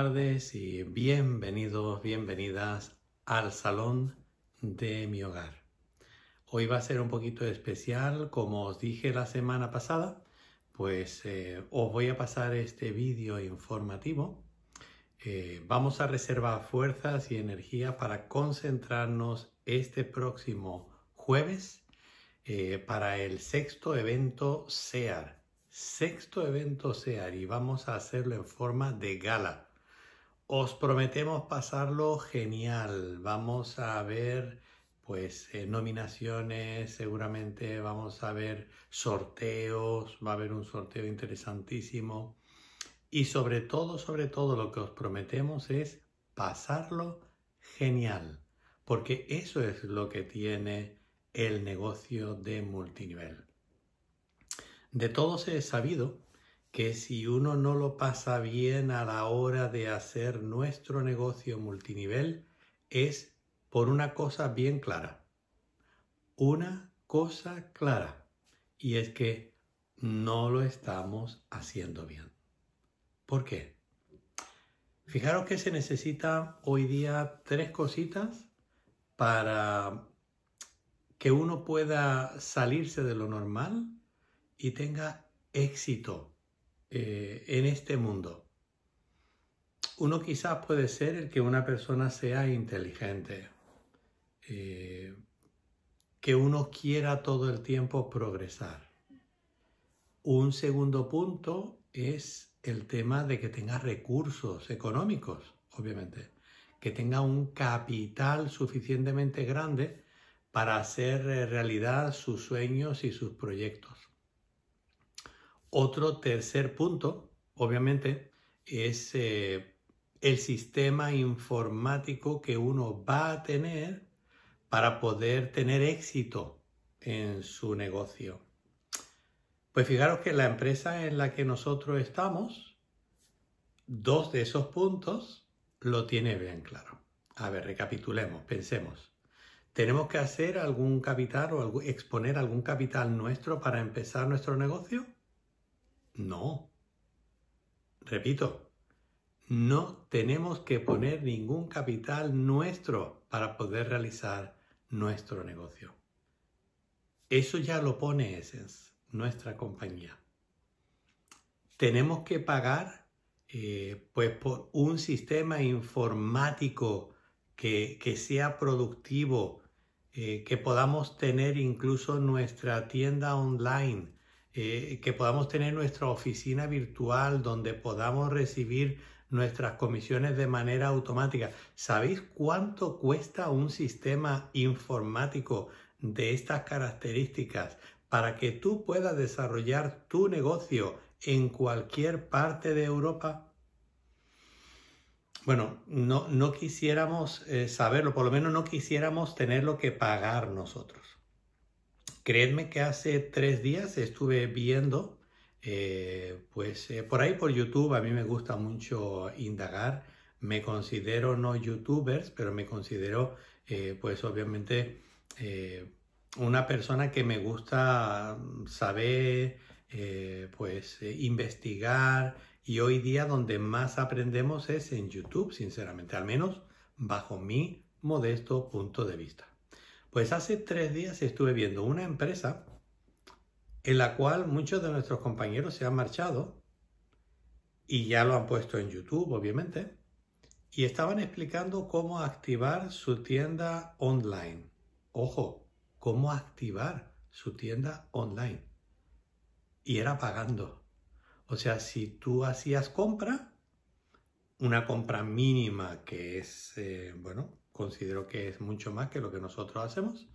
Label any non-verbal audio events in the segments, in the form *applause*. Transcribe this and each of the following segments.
tardes y bienvenidos, bienvenidas al salón de mi hogar. Hoy va a ser un poquito especial, como os dije la semana pasada, pues eh, os voy a pasar este vídeo informativo. Eh, vamos a reservar fuerzas y energía para concentrarnos este próximo jueves eh, para el sexto evento SEAR. Sexto evento SEAR y vamos a hacerlo en forma de gala. Os prometemos pasarlo genial. Vamos a ver pues eh, nominaciones, seguramente vamos a ver sorteos, va a haber un sorteo interesantísimo. Y sobre todo, sobre todo lo que os prometemos es pasarlo genial, porque eso es lo que tiene el negocio de multinivel. De todos he sabido que si uno no lo pasa bien a la hora de hacer nuestro negocio multinivel es por una cosa bien clara. Una cosa clara. Y es que no lo estamos haciendo bien. ¿Por qué? Fijaros que se necesita hoy día tres cositas para que uno pueda salirse de lo normal y tenga éxito eh, en este mundo. Uno quizás puede ser el que una persona sea inteligente, eh, que uno quiera todo el tiempo progresar. Un segundo punto es el tema de que tenga recursos económicos, obviamente, que tenga un capital suficientemente grande para hacer eh, realidad sus sueños y sus proyectos. Otro tercer punto, obviamente, es eh, el sistema informático que uno va a tener para poder tener éxito en su negocio. Pues fijaros que la empresa en la que nosotros estamos, dos de esos puntos lo tiene bien claro. A ver, recapitulemos, pensemos. ¿Tenemos que hacer algún capital o exponer algún capital nuestro para empezar nuestro negocio? No. Repito, no tenemos que poner ningún capital nuestro para poder realizar nuestro negocio. Eso ya lo pone Essence, nuestra compañía. Tenemos que pagar eh, pues por un sistema informático que, sea productivo, eh, que podamos tener incluso nuestra tienda online, eh, que podamos tener nuestra oficina virtual donde podamos recibir nuestras comisiones de manera automática. ¿Sabéis cuánto cuesta un sistema informático de estas características para que tú puedas desarrollar tu negocio en cualquier parte de Europa? Bueno, no, no quisiéramos eh, saberlo, por lo menos no quisiéramos tenerlo que pagar nosotros. Creedme que hace tres días estuve viendo, eh, pues eh, por ahí por YouTube, a mí me gusta mucho indagar, me considero no youtubers, pero me considero eh, pues obviamente una persona que me gusta saber, pues investigar y hoy día donde más aprendemos es en YouTube, sinceramente, al menos bajo mi modesto punto de vista. Pues hace tres días estuve viendo una empresa en la cual muchos de nuestros compañeros se han marchado y ya lo han puesto en YouTube, obviamente, y estaban explicando cómo activar su tienda online. Ojo, cómo activar su tienda online. Y era pagando. O sea, si tú hacías compra, una compra mínima que es, eh, bueno, considero que es mucho más que lo que nosotros hacemos,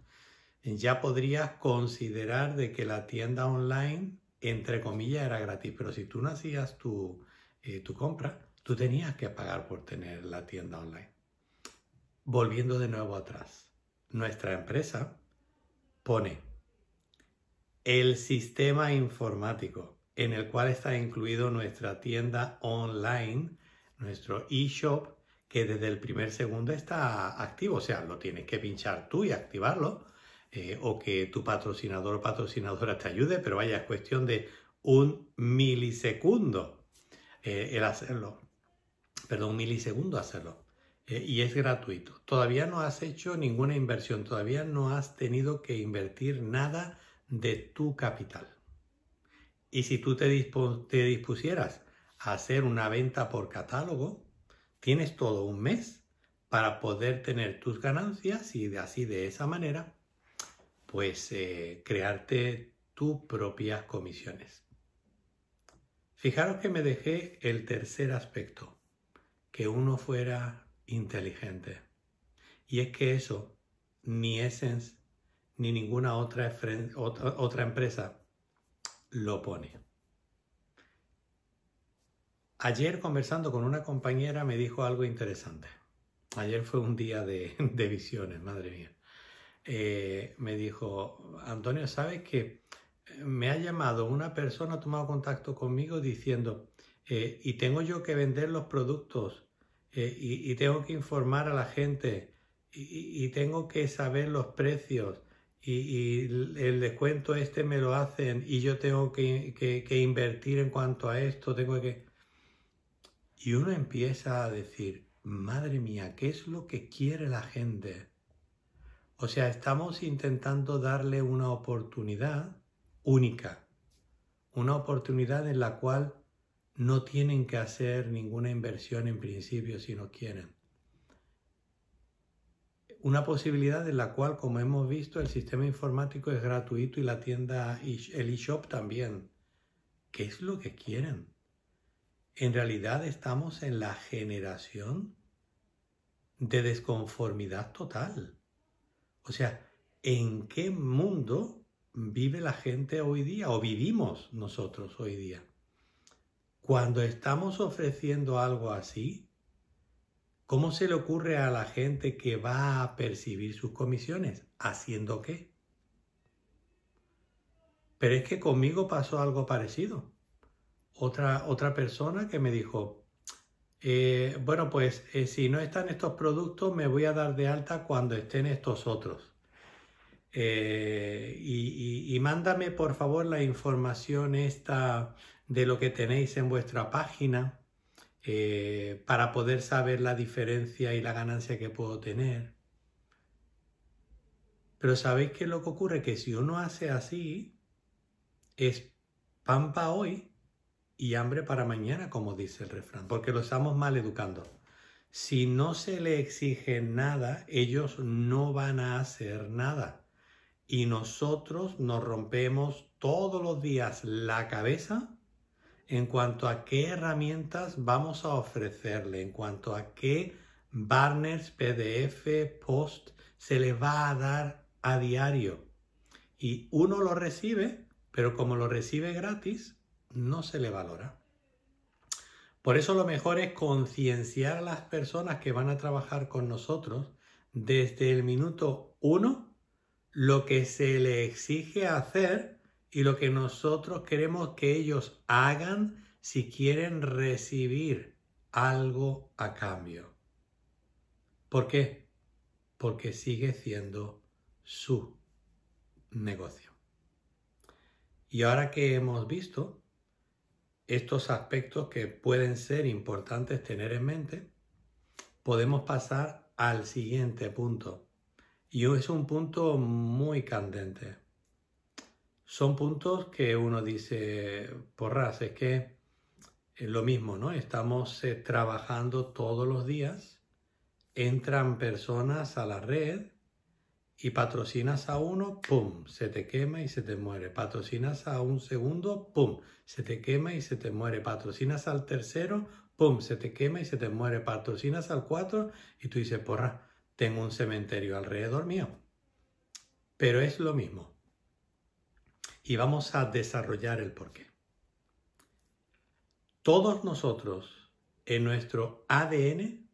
ya podrías considerar de que la tienda online, entre comillas, era gratis. Pero si tú no hacías tu, eh, tu compra, tú tenías que pagar por tener la tienda online. Volviendo de nuevo atrás, nuestra empresa pone el sistema informático en el cual está incluido nuestra tienda online, nuestro e-shop que desde el primer segundo está activo, o sea, lo tienes que pinchar tú y activarlo, eh, o que tu patrocinador o patrocinadora te ayude, pero vaya, es cuestión de un milisegundo eh, el hacerlo, perdón, un milisegundo hacerlo, eh, y es gratuito. Todavía no has hecho ninguna inversión, todavía no has tenido que invertir nada de tu capital. Y si tú te dispusieras a hacer una venta por catálogo, Tienes todo un mes para poder tener tus ganancias y de, así de esa manera, pues eh, crearte tus propias comisiones. Fijaros que me dejé el tercer aspecto, que uno fuera inteligente. Y es que eso, ni Essence ni ninguna otra, otra empresa lo pone. Ayer conversando con una compañera me dijo algo interesante. Ayer fue un día de, *laughs* visiones, madre mía. Eh, me dijo, Antonio, ¿sabes que eh, Me ha llamado una persona, ha tomado contacto conmigo diciendo, eh, y tengo yo que vender los productos, y, tengo que informar a la gente, y, tengo que saber los precios, y, el descuento este me lo hacen, y yo tengo que invertir en cuanto a esto, tengo que... Y uno empieza a decir, madre mía, ¿qué es lo que quiere la gente? O sea, estamos intentando darle una oportunidad única, una oportunidad en la cual no tienen que hacer ninguna inversión en principio si no quieren. Una posibilidad en la cual, como hemos visto, el sistema informático es gratuito y la tienda, el eShop también. ¿Qué es lo que quieren? en realidad estamos en la generación de desconformidad total. O sea, ¿en qué mundo vive la gente hoy día o vivimos nosotros hoy día? Cuando estamos ofreciendo algo así, ¿cómo se le ocurre a la gente que va a percibir sus comisiones? ¿Haciendo qué? Pero es que conmigo pasó algo parecido otra, otra persona que me dijo, eh, bueno, pues eh, si no están estos productos, me voy a dar de alta cuando estén estos otros. Eh, y, mándame por favor la información esta de lo que tenéis en vuestra página para poder saber la diferencia y la ganancia que puedo tener. Pero ¿sabéis qué es lo que ocurre? Que si uno hace así, es pampa hoy y hambre para mañana, como dice el refrán, porque lo estamos mal educando. Si no se le exige nada, ellos no van a hacer nada. Y nosotros nos rompemos todos los días la cabeza en cuanto a qué herramientas vamos a ofrecerle, en cuanto a qué banners, PDF, post se le va a dar a diario. Y uno lo recibe, pero como lo recibe gratis, no se le valora. Por eso lo mejor es concienciar a las personas que van a trabajar con nosotros desde el minuto uno lo que se le exige hacer y lo que nosotros queremos que ellos hagan si quieren recibir algo a cambio. ¿Por qué? Porque sigue siendo su negocio. Y ahora que hemos visto estos aspectos que pueden ser importantes tener en mente, podemos pasar al siguiente punto. Y es un punto muy candente. Son puntos que uno dice, porras, es que es lo mismo, ¿no? Estamos eh, trabajando todos los días, entran personas a la red, y patrocinas a uno, ¡pum! Se te quema y se te muere. Patrocinas a un segundo, ¡pum! Se te quema y se te muere. Patrocinas al tercero, ¡pum! Se te quema y se te muere. Patrocinas al cuatro y tú dices, porra, tengo un cementerio alrededor mío. Pero es lo mismo. Y vamos a desarrollar el porqué. Todos nosotros en nuestro ADN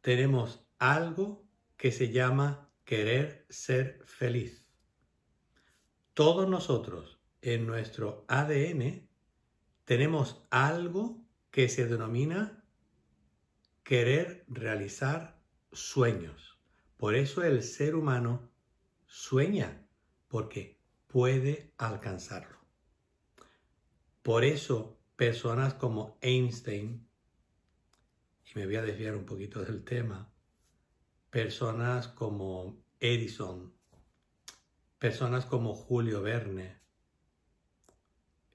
tenemos algo que se llama querer ser feliz. Todos nosotros en nuestro ADN tenemos algo que se denomina querer realizar sueños. Por eso el ser humano sueña, porque puede alcanzarlo. Por eso personas como Einstein, y me voy a desviar un poquito del tema, personas como Edison, personas como Julio Verne,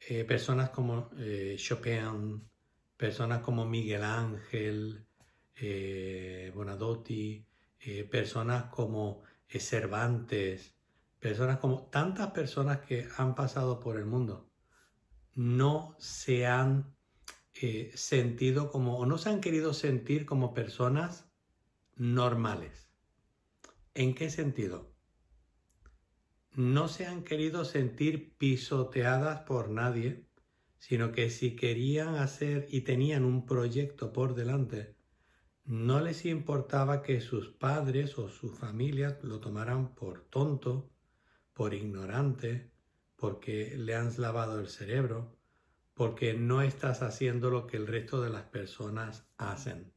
eh, personas como eh, Chopin, personas como Miguel Ángel, eh, Bonadotti, personas como Cervantes, personas como tantas personas que han pasado por el mundo, no se han sentido como, o no se han querido sentir como personas normales. ¿En qué sentido? No se han querido sentir pisoteadas por nadie, sino que si querían hacer y tenían un proyecto por delante, no les importaba que sus padres o sus familia lo tomaran por tonto, por ignorante, porque le han lavado el cerebro, porque no estás haciendo lo que el resto de las personas hacen.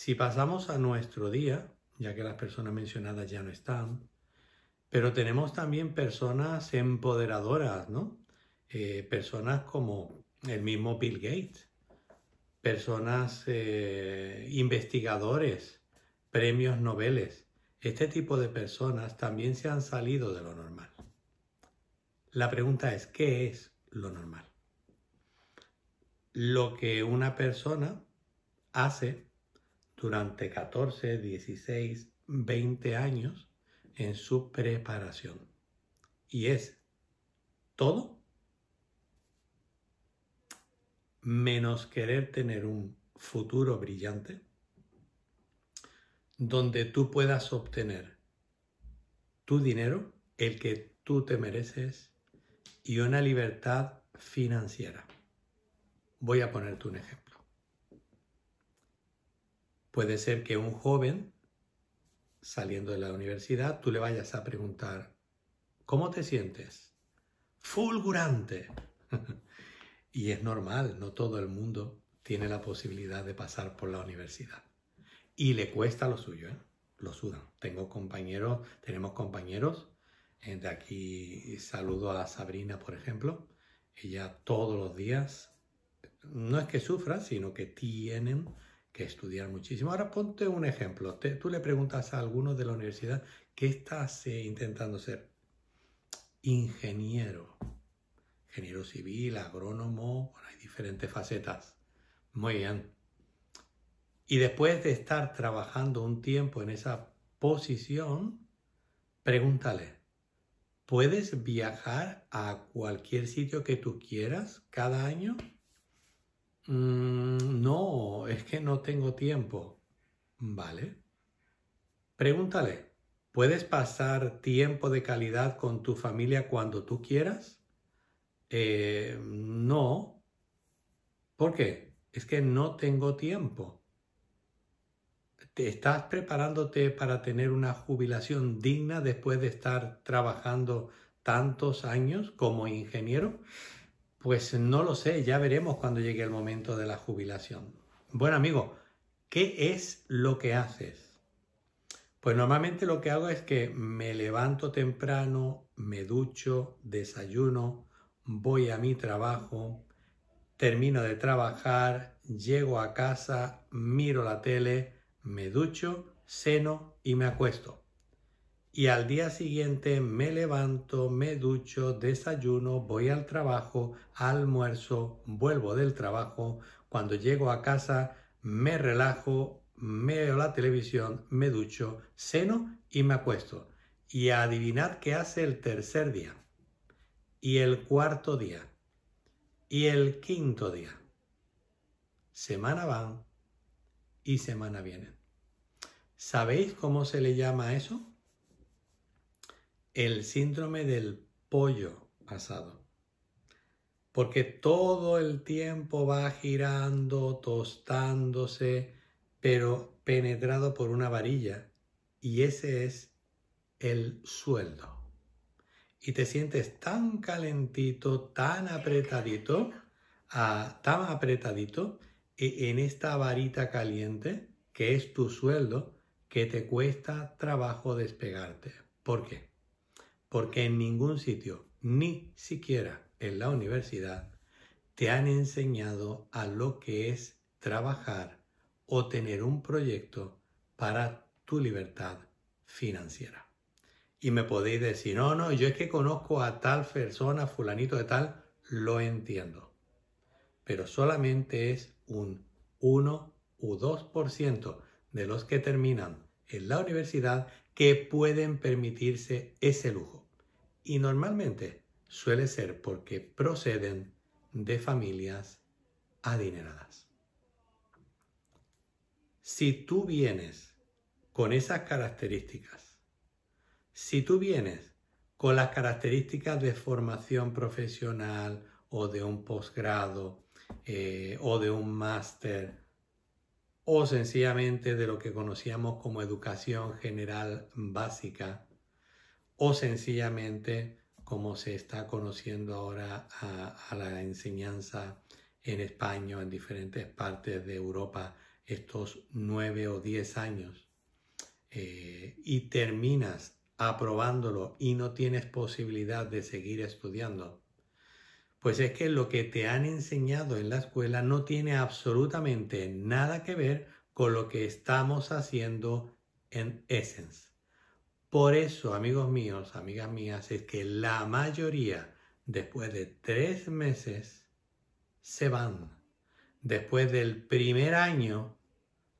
Si pasamos a nuestro día, ya que las personas mencionadas ya no están, pero tenemos también personas empoderadoras, ¿no? Eh, personas como el mismo Bill Gates, personas eh, investigadores, premios Nobel. Este tipo de personas también se han salido de lo normal. La pregunta es, ¿qué es lo normal? Lo que una persona hace durante 14, 16, 20 años en su preparación. Y es todo menos querer tener un futuro brillante donde tú puedas obtener tu dinero, el que tú te mereces, y una libertad financiera. Voy a ponerte un ejemplo. Puede ser que un joven saliendo de la universidad tú le vayas a preguntar, ¿cómo te sientes? Fulgurante. *laughs* y es normal, no todo el mundo tiene la posibilidad de pasar por la universidad. Y le cuesta lo suyo, ¿eh? lo sudan. Tengo compañeros, tenemos compañeros, de aquí saludo a Sabrina, por ejemplo, ella todos los días, no es que sufra, sino que tienen que estudiar muchísimo. Ahora ponte un ejemplo. tú le preguntas a alguno de la universidad, ¿qué estás eh, intentando ser? Ingeniero. Ingeniero civil, agrónomo, hay diferentes facetas. Muy bien. Y después de estar trabajando un tiempo en esa posición, pregúntale, ¿puedes viajar a cualquier sitio que tú quieras cada año? Mm, no, es que no tengo tiempo. Vale. Pregúntale, ¿puedes pasar tiempo de calidad con tu familia cuando tú quieras? Eh, no. ¿Por qué? Es que no tengo tiempo. ¿Te estás preparándote para tener una jubilación digna después de estar trabajando tantos años como ingeniero? Pues no lo sé, ya veremos cuando llegue el momento de la jubilación. Bueno amigo, ¿qué es lo que haces? Pues normalmente lo que hago es que me levanto temprano, me ducho, desayuno, voy a mi trabajo, termino de trabajar, llego a casa, miro la tele, me ducho, ceno y me acuesto y al día siguiente me levanto, me ducho, desayuno, voy al trabajo, almuerzo, vuelvo del trabajo, cuando llego a casa me relajo, me veo la televisión, me ducho, ceno y me acuesto. Y adivinad qué hace el tercer día, y el cuarto día, y el quinto día. Semana van y semana vienen. ¿Sabéis cómo se le llama eso? el síndrome del pollo asado. Porque todo el tiempo va girando, tostándose, pero penetrado por una varilla. Y ese es el sueldo. Y te sientes tan calentito, tan apretadito, ah, tan apretadito e, en esta varita caliente que es tu sueldo que te cuesta trabajo despegarte. ¿Por qué? porque en ningún sitio, ni siquiera en la universidad, te han enseñado a lo que es trabajar o tener un proyecto para tu libertad financiera. Y me podéis decir, no, no, yo es que conozco a tal persona, fulanito de tal, lo entiendo. Pero solamente es un 1 u 2% de los que terminan en la universidad que pueden permitirse ese lujo. Y normalmente suele ser porque proceden de familias adineradas. Si tú vienes con esas características, si tú vienes con las características de formación profesional o de un posgrado eh, o de un máster o sencillamente de lo que conocíamos como educación general básica o sencillamente como se está conociendo ahora a, la enseñanza en España, en diferentes partes de Europa, estos nueve o diez años, eh, y terminas aprobándolo y no tienes posibilidad de seguir estudiando, pues es que lo que te han enseñado en la escuela no tiene absolutamente nada que ver con lo que estamos haciendo en Essence. Por eso, amigos míos, amigas mías, es que la mayoría, después de tres meses, se van. Después del primer año,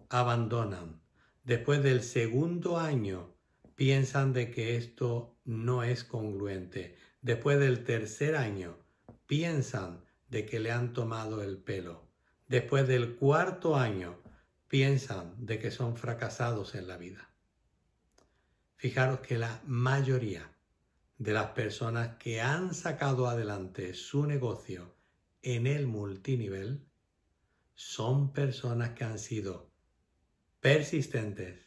abandonan. Después del segundo año, piensan de que esto no es congruente. Después del tercer año, piensan de que le han tomado el pelo. Después del cuarto año, piensan de que son fracasados en la vida. Fijaros que la mayoría de las personas que han sacado adelante su negocio en el multinivel son personas que han sido persistentes,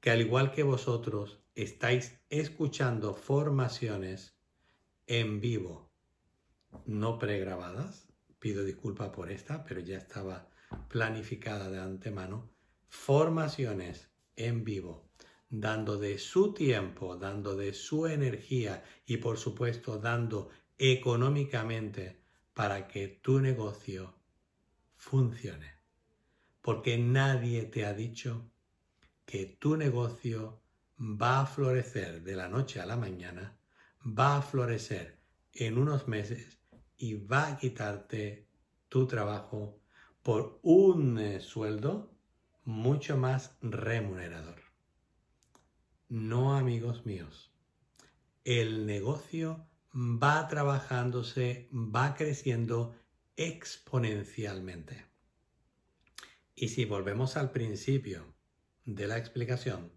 que al igual que vosotros estáis escuchando formaciones en vivo no pregrabadas, pido disculpa por esta, pero ya estaba planificada de antemano, formaciones en vivo, dando de su tiempo, dando de su energía y por supuesto dando económicamente para que tu negocio funcione. Porque nadie te ha dicho que tu negocio va a florecer de la noche a la mañana, va a florecer en unos meses y va a quitarte tu trabajo por un eh, sueldo mucho más remunerador. No, amigos míos, el negocio va trabajándose, va creciendo exponencialmente. Y si volvemos al principio de la explicación,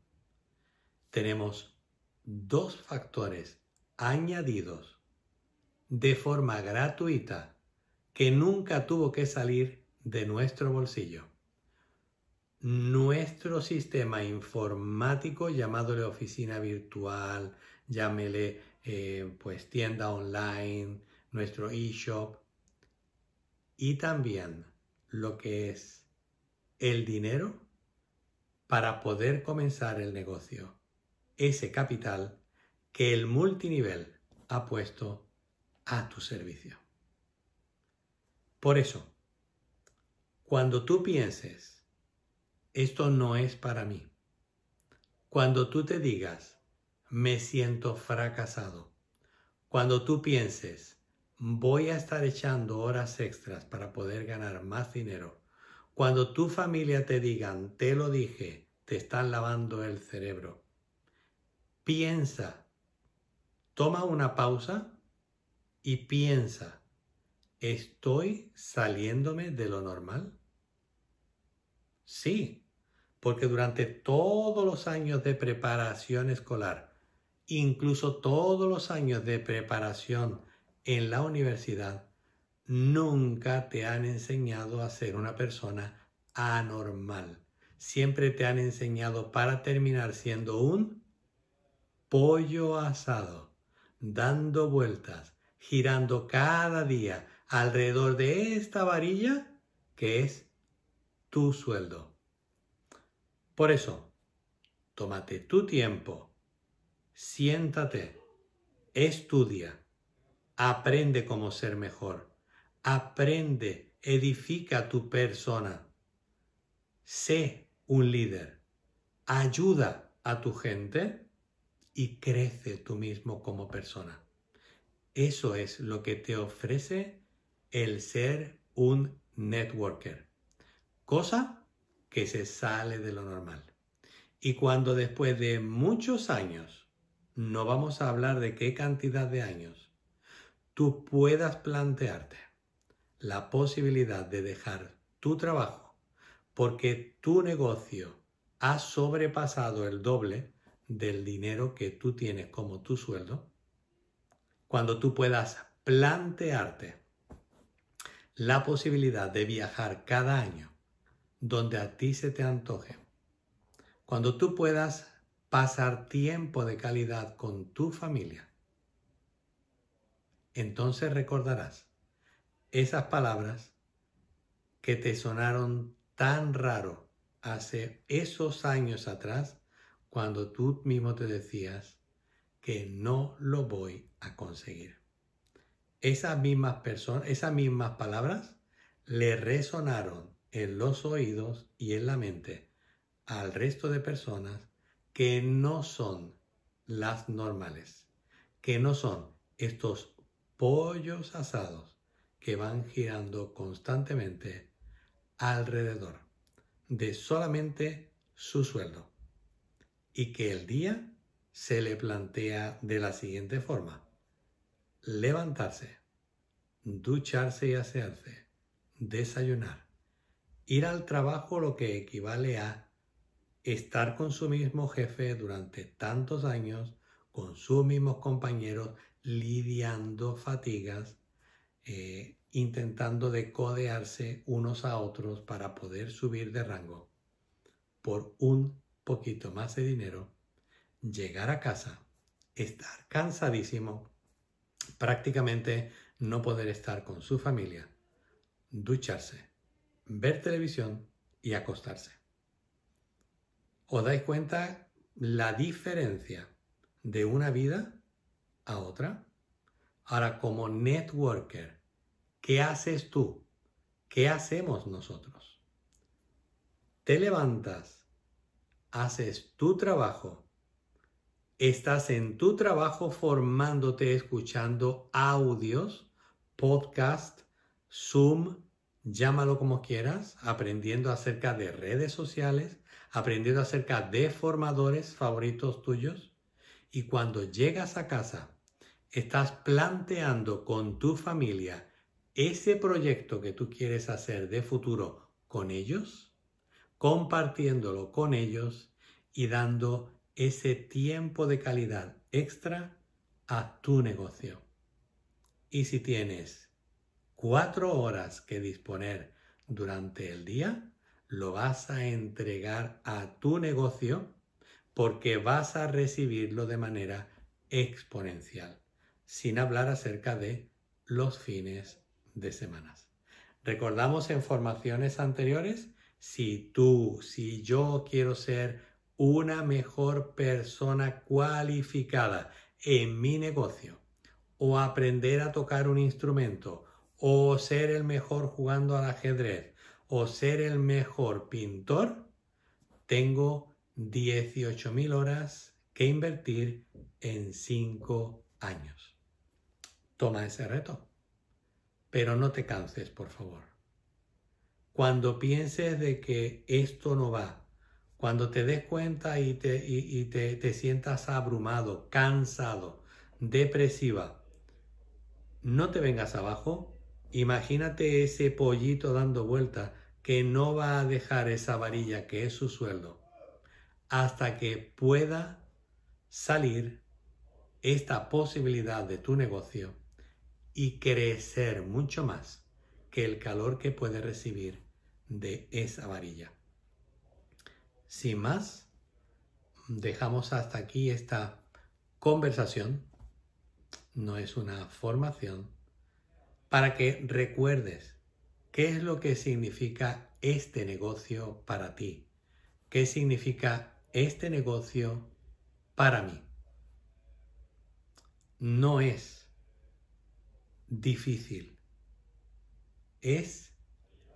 tenemos dos factores añadidos de forma gratuita que nunca tuvo que salir de nuestro bolsillo. Nuestro sistema informático, llamándole oficina virtual, llámele eh, pues tienda online, nuestro e-shop y también lo que es el dinero para poder comenzar el negocio, ese capital que el multinivel ha puesto a tu servicio. Por eso, cuando tú pienses, esto no es para mí, cuando tú te digas, me siento fracasado, cuando tú pienses, voy a estar echando horas extras para poder ganar más dinero, cuando tu familia te digan, te lo dije, te están lavando el cerebro, piensa, toma una pausa y piensa, ¿estoy saliéndome de lo normal? Sí, porque durante todos los años de preparación escolar, incluso todos los años de preparación en la universidad, nunca te han enseñado a ser una persona anormal. Siempre te han enseñado para terminar siendo un pollo asado, dando vueltas, girando cada día alrededor de esta varilla que es tu sueldo. Por eso, tómate tu tiempo, siéntate, estudia, aprende cómo ser mejor, aprende, edifica tu persona, sé un líder, ayuda a tu gente y crece tú mismo como persona. Eso es lo que te ofrece el ser un networker. Cosa que se sale de lo normal. Y cuando después de muchos años, no vamos a hablar de qué cantidad de años, tú puedas plantearte la posibilidad de dejar tu trabajo porque tu negocio ha sobrepasado el doble del dinero que tú tienes como tu sueldo, cuando tú puedas plantearte la posibilidad de viajar cada año donde a ti se te antoje, cuando tú puedas pasar tiempo de calidad con tu familia, entonces recordarás esas palabras que te sonaron tan raro hace esos años atrás cuando tú mismo te decías, que no lo voy a conseguir. Esas mismas personas, esas mismas palabras le resonaron en los oídos y en la mente al resto de personas que no son las normales, que no son estos pollos asados que van girando constantemente alrededor de solamente su sueldo y que el día se le plantea de la siguiente forma. Levantarse, ducharse y asearse, desayunar, ir al trabajo lo que equivale a estar con su mismo jefe durante tantos años, con sus mismos compañeros, lidiando fatigas, eh, intentando decodearse unos a otros para poder subir de rango por un poquito más de dinero llegar a casa, estar cansadísimo, prácticamente no poder estar con su familia, ducharse, ver televisión y acostarse. ¿Os dais cuenta la diferencia de una vida a otra? Ahora, como networker, ¿qué haces tú? ¿Qué hacemos nosotros? Te levantas, haces tu trabajo, Estás en tu trabajo formándote, escuchando audios, podcast, Zoom, llámalo como quieras, aprendiendo acerca de redes sociales, aprendiendo acerca de formadores favoritos tuyos. Y cuando llegas a casa, estás planteando con tu familia ese proyecto que tú quieres hacer de futuro con ellos, compartiéndolo con ellos y dando ese tiempo de calidad extra a tu negocio. Y si tienes cuatro horas que disponer durante el día, lo vas a entregar a tu negocio porque vas a recibirlo de manera exponencial, sin hablar acerca de los fines de semanas. Recordamos en formaciones anteriores, si tú, si yo quiero ser una mejor persona cualificada en mi negocio o aprender a tocar un instrumento o ser el mejor jugando al ajedrez o ser el mejor pintor, tengo 18.000 horas que invertir en 5 años. Toma ese reto, pero no te canses, por favor. Cuando pienses de que esto no va, cuando te des cuenta y te, te, sientas abrumado, cansado, depresiva, no te vengas abajo. Imagínate ese pollito dando vueltas que no va a dejar esa varilla que es su sueldo hasta que pueda salir esta posibilidad de tu negocio y crecer mucho más que el calor que puede recibir de esa varilla. Sin más, dejamos hasta aquí esta conversación. No es una formación para que recuerdes qué es lo que significa este negocio para ti. ¿Qué significa este negocio para mí? No es difícil. Es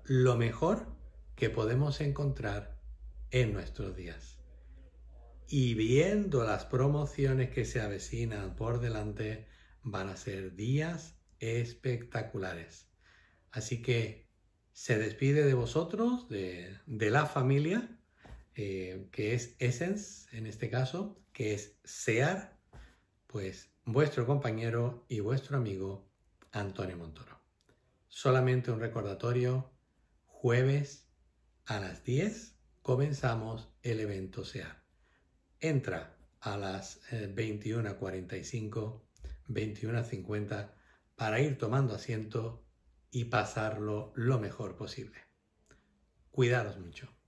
lo mejor que podemos encontrar en nuestros días. Y viendo las promociones que se avecinan por delante, van a ser días espectaculares. Así que se despide de vosotros, de, la familia, eh, que es Essence en este caso, que es SEAR, pues vuestro compañero y vuestro amigo Antonio Montoro. Solamente un recordatorio, jueves a las 10 comenzamos el evento SEA. Entra a las 21.45, eh, 21.50 para ir tomando asiento y pasarlo lo mejor posible. Cuidaros mucho.